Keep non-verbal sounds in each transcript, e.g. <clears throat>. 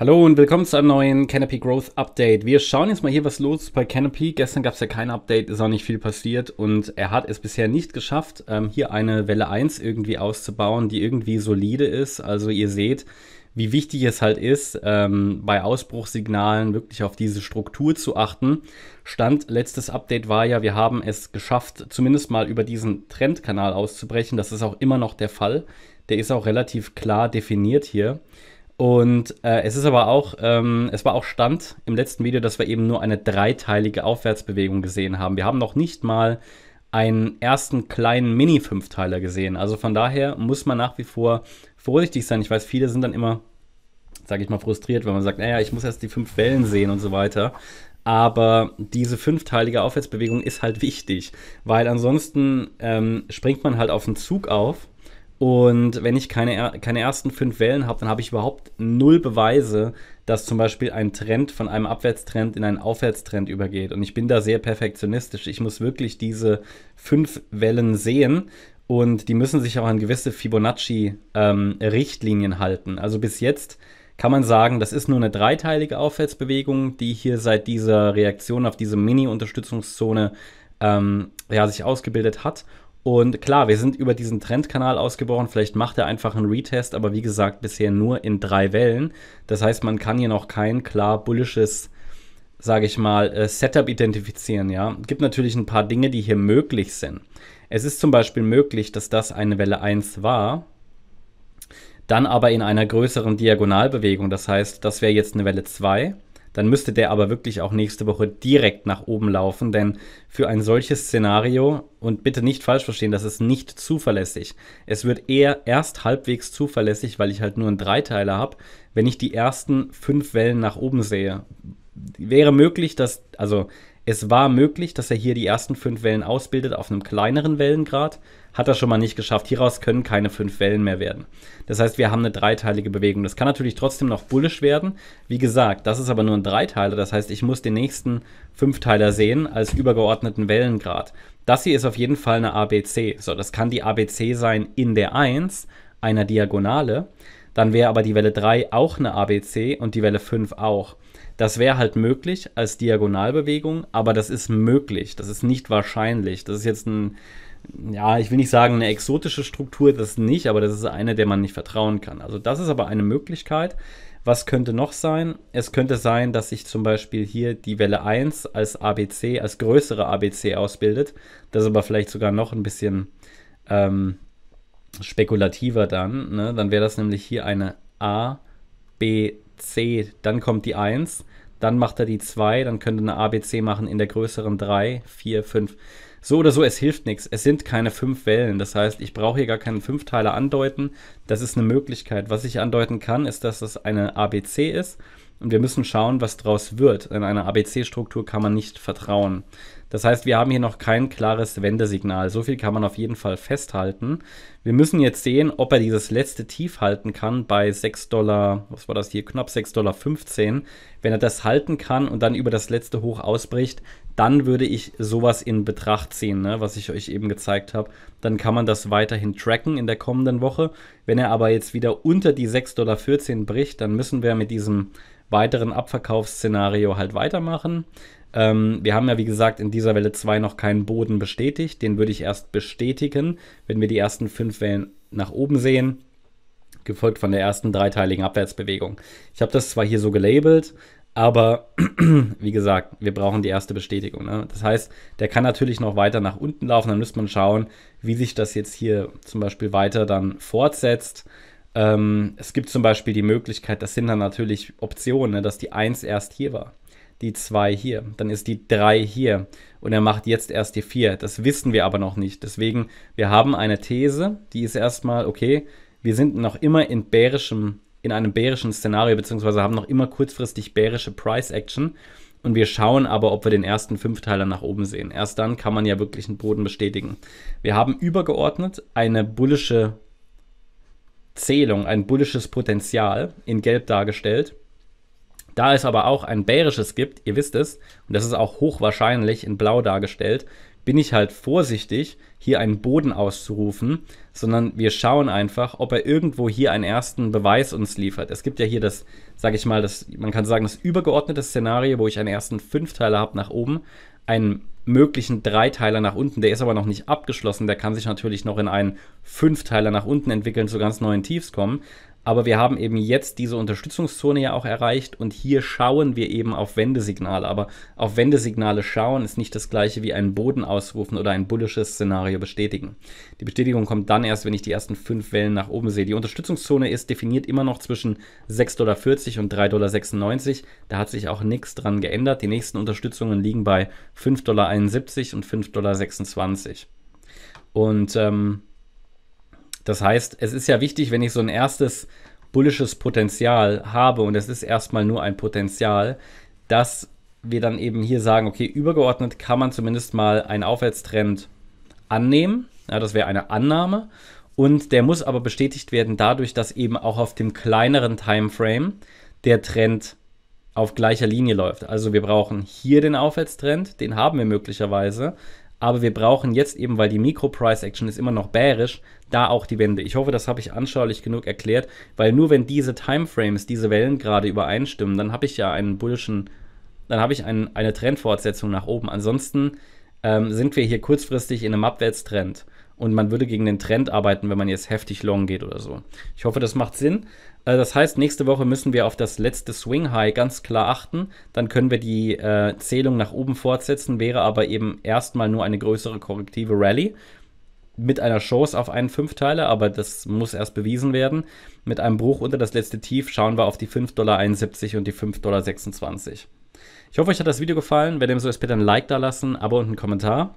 Hallo und willkommen zu einem neuen Canopy Growth Update. Wir schauen jetzt mal hier, was los ist bei Canopy. Gestern gab es ja kein Update, ist auch nicht viel passiert und er hat es bisher nicht geschafft, ähm, hier eine Welle 1 irgendwie auszubauen, die irgendwie solide ist. Also ihr seht, wie wichtig es halt ist, ähm, bei Ausbruchsignalen wirklich auf diese Struktur zu achten. Stand letztes Update war ja, wir haben es geschafft, zumindest mal über diesen Trendkanal auszubrechen. Das ist auch immer noch der Fall. Der ist auch relativ klar definiert hier. Und äh, es ist aber auch, ähm, es war auch Stand im letzten Video, dass wir eben nur eine dreiteilige Aufwärtsbewegung gesehen haben. Wir haben noch nicht mal einen ersten kleinen Mini-Fünfteiler gesehen. Also von daher muss man nach wie vor vorsichtig sein. Ich weiß, viele sind dann immer, sage ich mal, frustriert, wenn man sagt, naja, ich muss erst die fünf Wellen sehen und so weiter. Aber diese fünfteilige Aufwärtsbewegung ist halt wichtig, weil ansonsten ähm, springt man halt auf den Zug auf und wenn ich keine, keine ersten fünf Wellen habe, dann habe ich überhaupt null Beweise, dass zum Beispiel ein Trend von einem Abwärtstrend in einen Aufwärtstrend übergeht. Und ich bin da sehr perfektionistisch. Ich muss wirklich diese fünf Wellen sehen und die müssen sich auch an gewisse Fibonacci-Richtlinien ähm, halten. Also bis jetzt kann man sagen, das ist nur eine dreiteilige Aufwärtsbewegung, die hier seit dieser Reaktion auf diese Mini-Unterstützungszone ähm, ja, sich ausgebildet hat. Und klar, wir sind über diesen Trendkanal ausgebrochen. Vielleicht macht er einfach einen Retest, aber wie gesagt, bisher nur in drei Wellen. Das heißt, man kann hier noch kein klar bullisches, sage ich mal, äh, Setup identifizieren. Ja, gibt natürlich ein paar Dinge, die hier möglich sind. Es ist zum Beispiel möglich, dass das eine Welle 1 war, dann aber in einer größeren Diagonalbewegung. Das heißt, das wäre jetzt eine Welle 2 dann müsste der aber wirklich auch nächste Woche direkt nach oben laufen, denn für ein solches Szenario, und bitte nicht falsch verstehen, das ist nicht zuverlässig. Es wird eher erst halbwegs zuverlässig, weil ich halt nur einen Dreiteiler habe, wenn ich die ersten fünf Wellen nach oben sehe. Wäre möglich, dass, also es war möglich, dass er hier die ersten fünf Wellen ausbildet auf einem kleineren Wellengrad. Hat er schon mal nicht geschafft. Hieraus können keine fünf Wellen mehr werden. Das heißt, wir haben eine dreiteilige Bewegung. Das kann natürlich trotzdem noch bullisch werden. Wie gesagt, das ist aber nur ein Dreiteiler. Das heißt, ich muss den nächsten Fünfteiler sehen als übergeordneten Wellengrad. Das hier ist auf jeden Fall eine ABC. So, das kann die ABC sein in der 1 einer Diagonale. Dann wäre aber die Welle 3 auch eine ABC und die Welle 5 auch. Das wäre halt möglich als Diagonalbewegung, aber das ist möglich. Das ist nicht wahrscheinlich. Das ist jetzt ein, ja, ich will nicht sagen, eine exotische Struktur, das nicht, aber das ist eine, der man nicht vertrauen kann. Also das ist aber eine Möglichkeit. Was könnte noch sein? Es könnte sein, dass sich zum Beispiel hier die Welle 1 als ABC, als größere ABC ausbildet. Das ist aber vielleicht sogar noch ein bisschen ähm, spekulativer dann. Ne? Dann wäre das nämlich hier eine A, B, C, dann kommt die 1, dann macht er die 2, dann könnte eine ABC machen in der größeren 3, 4, 5. So oder so, es hilft nichts. Es sind keine fünf Wellen. Das heißt, ich brauche hier gar keinen Fünfteiler andeuten. Das ist eine Möglichkeit. Was ich andeuten kann, ist, dass es eine ABC ist und wir müssen schauen, was daraus wird. In einer ABC-Struktur kann man nicht vertrauen. Das heißt, wir haben hier noch kein klares Wendesignal. So viel kann man auf jeden Fall festhalten. Wir müssen jetzt sehen, ob er dieses letzte Tief halten kann bei 6 Dollar, was war das hier, knapp 6,15 Dollar. Wenn er das halten kann und dann über das letzte Hoch ausbricht, dann würde ich sowas in Betracht ziehen, ne, was ich euch eben gezeigt habe. Dann kann man das weiterhin tracken in der kommenden Woche. Wenn er aber jetzt wieder unter die 6,14 Dollar bricht, dann müssen wir mit diesem weiteren Abverkaufsszenario halt weitermachen. Ähm, wir haben ja, wie gesagt, in dieser Welle 2 noch keinen Boden bestätigt. Den würde ich erst bestätigen, wenn wir die ersten 5 Wellen nach oben sehen, gefolgt von der ersten dreiteiligen Abwärtsbewegung. Ich habe das zwar hier so gelabelt, aber <clears throat> wie gesagt, wir brauchen die erste Bestätigung. Ne? Das heißt, der kann natürlich noch weiter nach unten laufen. Dann müsste man schauen, wie sich das jetzt hier zum Beispiel weiter dann fortsetzt. Ähm, es gibt zum Beispiel die Möglichkeit, das sind dann natürlich Optionen, ne? dass die 1 erst hier war, die 2 hier, dann ist die 3 hier und er macht jetzt erst die 4. Das wissen wir aber noch nicht. Deswegen, wir haben eine These, die ist erstmal, okay, wir sind noch immer in bärischem in einem bärischen Szenario, beziehungsweise haben noch immer kurzfristig bärische Price Action. Und wir schauen aber, ob wir den ersten Fünfteiler nach oben sehen. Erst dann kann man ja wirklich einen Boden bestätigen. Wir haben übergeordnet eine bullische Zählung, ein bullisches Potenzial in Gelb dargestellt. Da es aber auch ein bärisches gibt, ihr wisst es, und das ist auch hochwahrscheinlich in Blau dargestellt, bin ich halt vorsichtig, hier einen Boden auszurufen, sondern wir schauen einfach, ob er irgendwo hier einen ersten Beweis uns liefert. Es gibt ja hier das, sage ich mal, das, man kann sagen, das übergeordnete Szenario, wo ich einen ersten Fünfteiler habe nach oben, einen möglichen Dreiteiler nach unten. Der ist aber noch nicht abgeschlossen. Der kann sich natürlich noch in einen Fünfteiler nach unten entwickeln, zu ganz neuen Tiefs kommen. Aber wir haben eben jetzt diese Unterstützungszone ja auch erreicht und hier schauen wir eben auf Wendesignale. Aber auf Wendesignale schauen ist nicht das gleiche wie einen Boden ausrufen oder ein bullisches Szenario bestätigen. Die Bestätigung kommt dann erst, wenn ich die ersten fünf Wellen nach oben sehe. Die Unterstützungszone ist definiert immer noch zwischen 6,40 Dollar und 3,96 Dollar. Da hat sich auch nichts dran geändert. Die nächsten Unterstützungen liegen bei 5,71 Dollar und 5,26 Dollar. Und ähm, das heißt, es ist ja wichtig, wenn ich so ein erstes bullisches Potenzial habe und es ist erstmal nur ein Potenzial, dass wir dann eben hier sagen, okay, übergeordnet kann man zumindest mal einen Aufwärtstrend annehmen. Ja, das wäre eine Annahme. Und der muss aber bestätigt werden dadurch, dass eben auch auf dem kleineren Timeframe der Trend auf gleicher Linie läuft. Also wir brauchen hier den Aufwärtstrend, den haben wir möglicherweise, aber wir brauchen jetzt eben, weil die Mikro-Price-Action ist immer noch bärisch, da auch die Wende. Ich hoffe, das habe ich anschaulich genug erklärt, weil nur wenn diese Timeframes, diese Wellen gerade übereinstimmen, dann habe ich ja einen bullischen, dann habe ich einen, eine Trendfortsetzung nach oben. Ansonsten ähm, sind wir hier kurzfristig in einem Abwärtstrend und man würde gegen den Trend arbeiten, wenn man jetzt heftig long geht oder so. Ich hoffe, das macht Sinn. Äh, das heißt, nächste Woche müssen wir auf das letzte Swing High ganz klar achten. Dann können wir die äh, Zählung nach oben fortsetzen, wäre aber eben erstmal nur eine größere korrektive Rallye mit einer Chance auf einen Fünfteiler, aber das muss erst bewiesen werden. Mit einem Bruch unter das letzte Tief schauen wir auf die 5,71 Dollar und die 5,26 Dollar. Ich hoffe, euch hat das Video gefallen. Wenn dem so ist, bitte ein Like da lassen, Abo und einen Kommentar.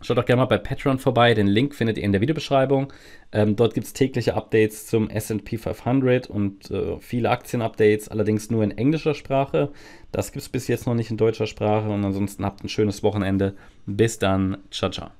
Schaut doch gerne mal bei Patreon vorbei. Den Link findet ihr in der Videobeschreibung. Ähm, dort gibt es tägliche Updates zum SP 500 und äh, viele Aktienupdates, allerdings nur in englischer Sprache. Das gibt es bis jetzt noch nicht in deutscher Sprache. Und ansonsten habt ein schönes Wochenende. Bis dann. Ciao, ciao.